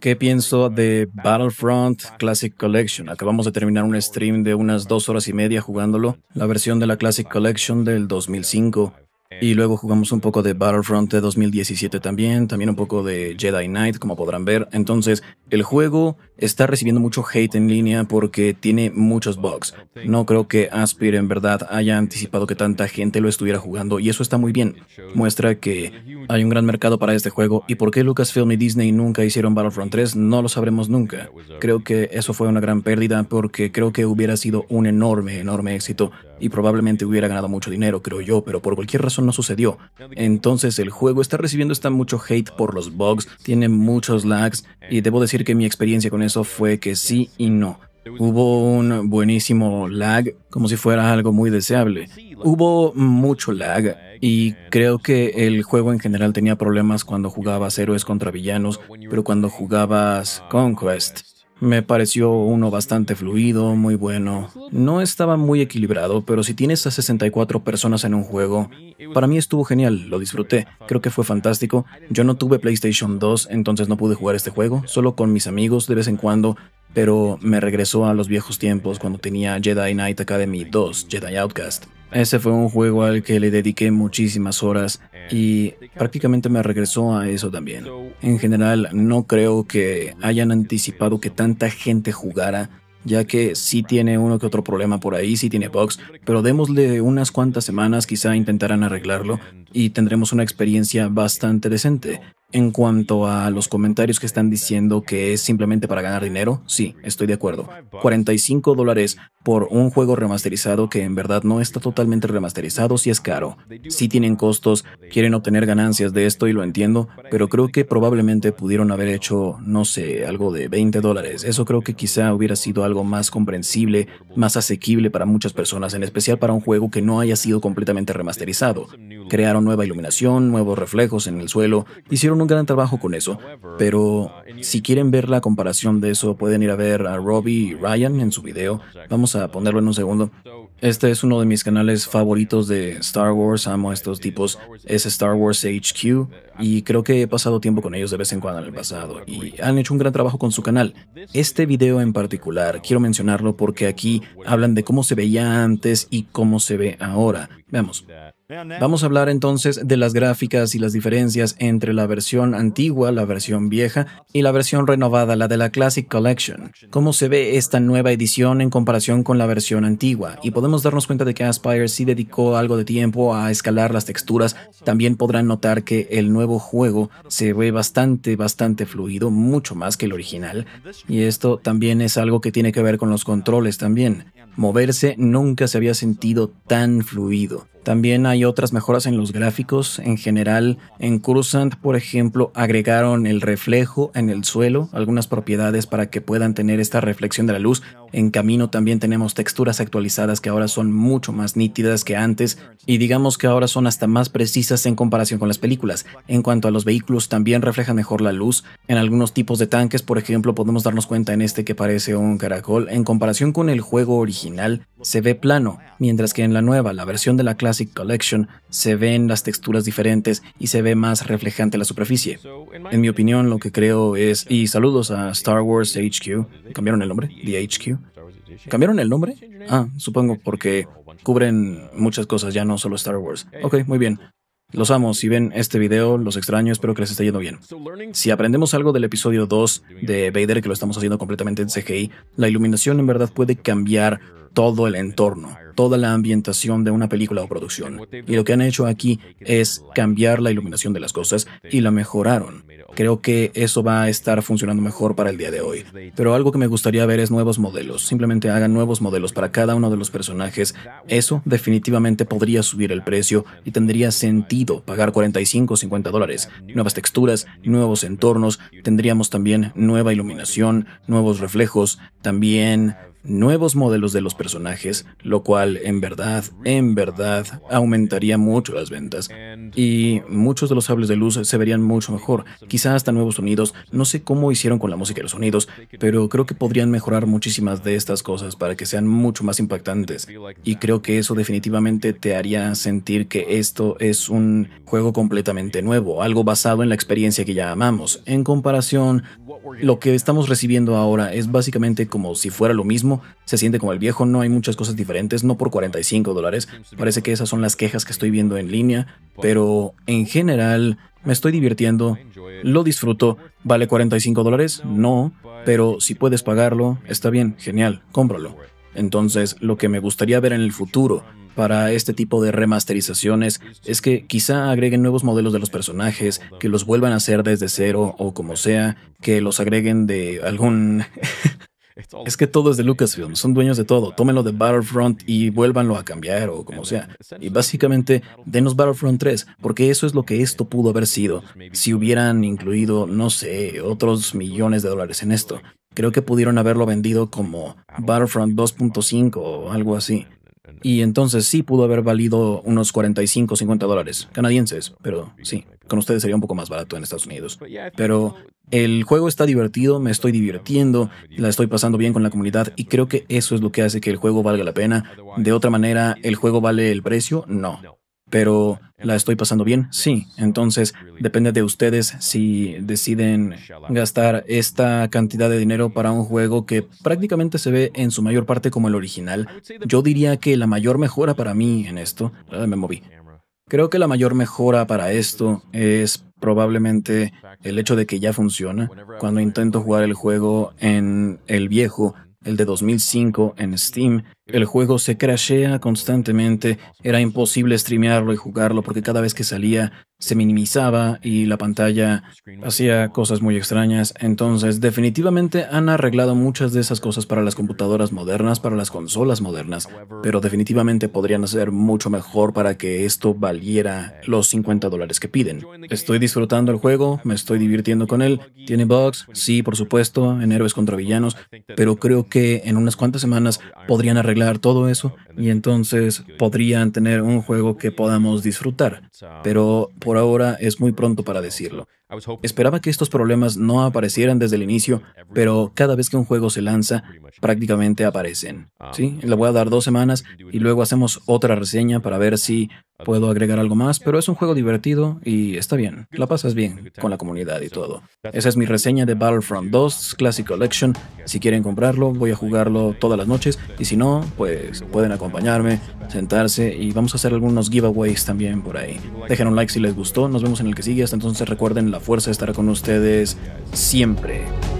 ¿Qué pienso de Battlefront Classic Collection? Acabamos de terminar un stream de unas dos horas y media jugándolo, la versión de la Classic Collection del 2005. Y luego jugamos un poco de Battlefront 2017 también, también un poco de Jedi Knight, como podrán ver. Entonces, el juego está recibiendo mucho hate en línea porque tiene muchos bugs. No creo que aspire en verdad haya anticipado que tanta gente lo estuviera jugando y eso está muy bien. Muestra que hay un gran mercado para este juego y por qué Lucasfilm y Disney nunca hicieron Battlefront 3 no lo sabremos nunca. Creo que eso fue una gran pérdida porque creo que hubiera sido un enorme, enorme éxito y probablemente hubiera ganado mucho dinero, creo yo, pero por cualquier razón no sucedió. Entonces el juego está recibiendo está mucho hate por los bugs, tiene muchos lags y debo decir que mi experiencia con eso fue que sí y no. Hubo un buenísimo lag, como si fuera algo muy deseable. Hubo mucho lag y creo que el juego en general tenía problemas cuando jugabas héroes contra villanos, pero cuando jugabas Conquest me pareció uno bastante fluido, muy bueno. No estaba muy equilibrado, pero si tienes a 64 personas en un juego, para mí estuvo genial, lo disfruté, creo que fue fantástico. Yo no tuve PlayStation 2, entonces no pude jugar este juego, solo con mis amigos de vez en cuando, pero me regresó a los viejos tiempos cuando tenía Jedi Knight Academy 2, Jedi Outcast. Ese fue un juego al que le dediqué muchísimas horas y prácticamente me regresó a eso también. En general, no creo que hayan anticipado que tanta gente jugara, ya que sí tiene uno que otro problema por ahí, sí tiene box pero démosle unas cuantas semanas, quizá intentarán arreglarlo y tendremos una experiencia bastante decente. En cuanto a los comentarios que están diciendo que es simplemente para ganar dinero, sí, estoy de acuerdo. 45 dólares por un juego remasterizado que en verdad no está totalmente remasterizado si es caro. Sí tienen costos, quieren obtener ganancias de esto y lo entiendo, pero creo que probablemente pudieron haber hecho, no sé, algo de 20 dólares. Eso creo que quizá hubiera sido algo más comprensible, más asequible para muchas personas, en especial para un juego que no haya sido completamente remasterizado. Crearon nueva iluminación, nuevos reflejos en el suelo, hicieron un gran trabajo con eso. Pero si quieren ver la comparación de eso, pueden ir a ver a Robbie y Ryan en su video. Vamos a ponerlo en un segundo. Este es uno de mis canales favoritos de Star Wars. Amo a estos tipos. Es Star Wars HQ y creo que he pasado tiempo con ellos de vez en cuando en el pasado y han hecho un gran trabajo con su canal. Este video en particular quiero mencionarlo porque aquí hablan de cómo se veía antes y cómo se ve ahora. Veamos. Vamos a hablar entonces de las gráficas y las diferencias entre la versión antigua, la versión vieja, y la versión renovada, la de la Classic Collection. Cómo se ve esta nueva edición en comparación con la versión antigua. Y podemos darnos cuenta de que Aspire sí dedicó algo de tiempo a escalar las texturas. También podrán notar que el nuevo juego se ve bastante, bastante fluido, mucho más que el original. Y esto también es algo que tiene que ver con los controles también. Moverse nunca se había sentido tan fluido. También hay otras mejoras en los gráficos. En general, en Cursant por ejemplo, agregaron el reflejo en el suelo, algunas propiedades para que puedan tener esta reflexión de la luz. En camino también tenemos texturas actualizadas que ahora son mucho más nítidas que antes y digamos que ahora son hasta más precisas en comparación con las películas. En cuanto a los vehículos también refleja mejor la luz. En algunos tipos de tanques, por ejemplo, podemos darnos cuenta en este que parece un caracol. En comparación con el juego original, se ve plano, mientras que en la nueva, la versión de la Classic Collection, se ven las texturas diferentes y se ve más reflejante la superficie. En mi opinión, lo que creo es, y saludos a Star Wars HQ, cambiaron el nombre, The HQ, ¿Cambiaron el nombre? Ah, supongo porque cubren muchas cosas, ya no solo Star Wars. Ok, muy bien. Los amo, si ven este video, los extraño, espero que les esté yendo bien. Si aprendemos algo del episodio 2 de Vader, que lo estamos haciendo completamente en CGI, la iluminación en verdad puede cambiar todo el entorno toda la ambientación de una película o producción. Y lo que han hecho aquí es cambiar la iluminación de las cosas y la mejoraron. Creo que eso va a estar funcionando mejor para el día de hoy. Pero algo que me gustaría ver es nuevos modelos. Simplemente hagan nuevos modelos para cada uno de los personajes. Eso definitivamente podría subir el precio y tendría sentido pagar 45 o 50 dólares. Nuevas texturas, nuevos entornos, tendríamos también nueva iluminación, nuevos reflejos, también nuevos modelos de los personajes, lo cual en verdad, en verdad, aumentaría mucho las ventas. Y muchos de los sables de luz se verían mucho mejor, quizá hasta nuevos sonidos. No sé cómo hicieron con la música y los sonidos, pero creo que podrían mejorar muchísimas de estas cosas para que sean mucho más impactantes. Y creo que eso definitivamente te haría sentir que esto es un juego completamente nuevo, algo basado en la experiencia que ya amamos. En comparación, lo que estamos recibiendo ahora es básicamente como si fuera lo mismo, se siente como el viejo, no hay muchas cosas diferentes, por 45 dólares. Parece que esas son las quejas que estoy viendo en línea, pero en general me estoy divirtiendo, lo disfruto. ¿Vale 45 dólares? No, pero si puedes pagarlo, está bien, genial, cómpralo. Entonces, lo que me gustaría ver en el futuro para este tipo de remasterizaciones es que quizá agreguen nuevos modelos de los personajes, que los vuelvan a hacer desde cero o como sea, que los agreguen de algún Es que todo es de Lucasfilm, son dueños de todo. Tómenlo de Battlefront y vuélvanlo a cambiar o como sea. Y básicamente, denos Battlefront 3, porque eso es lo que esto pudo haber sido. Si hubieran incluido, no sé, otros millones de dólares en esto. Creo que pudieron haberlo vendido como Battlefront 2.5 o algo así. Y entonces sí pudo haber valido unos 45, 50 dólares canadienses, pero sí, con ustedes sería un poco más barato en Estados Unidos. Pero el juego está divertido, me estoy divirtiendo, la estoy pasando bien con la comunidad y creo que eso es lo que hace que el juego valga la pena. De otra manera, ¿el juego vale el precio? No pero la estoy pasando bien, sí. Entonces, depende de ustedes si deciden gastar esta cantidad de dinero para un juego que prácticamente se ve en su mayor parte como el original. Yo diría que la mayor mejora para mí en esto, me moví. Creo que la mayor mejora para esto es probablemente el hecho de que ya funciona. Cuando intento jugar el juego en el viejo, el de 2005 en Steam, el juego se crashea constantemente, era imposible streamearlo y jugarlo porque cada vez que salía se minimizaba y la pantalla hacía cosas muy extrañas. Entonces, definitivamente han arreglado muchas de esas cosas para las computadoras modernas, para las consolas modernas, pero definitivamente podrían hacer mucho mejor para que esto valiera los 50 dólares que piden. Estoy disfrutando el juego, me estoy divirtiendo con él, tiene bugs, sí, por supuesto, en héroes contra villanos, pero creo que en unas cuantas semanas podrían arreglar todo eso y entonces podrían tener un juego que podamos disfrutar. Pero por ahora es muy pronto para decirlo. Esperaba que estos problemas no aparecieran desde el inicio, pero cada vez que un juego se lanza, prácticamente aparecen. Um, sí, le voy a dar dos semanas y luego hacemos otra reseña para ver si puedo agregar algo más, pero es un juego divertido y está bien, la pasas bien con la comunidad y todo. Esa es mi reseña de Battlefront 2 Classic Collection. Si quieren comprarlo, voy a jugarlo todas las noches y si no, pues pueden acompañarme, sentarse y vamos a hacer algunos giveaways también por ahí. Dejen un like si les gustó, nos vemos en el que sigue, hasta entonces recuerden la fuerza estará con ustedes siempre.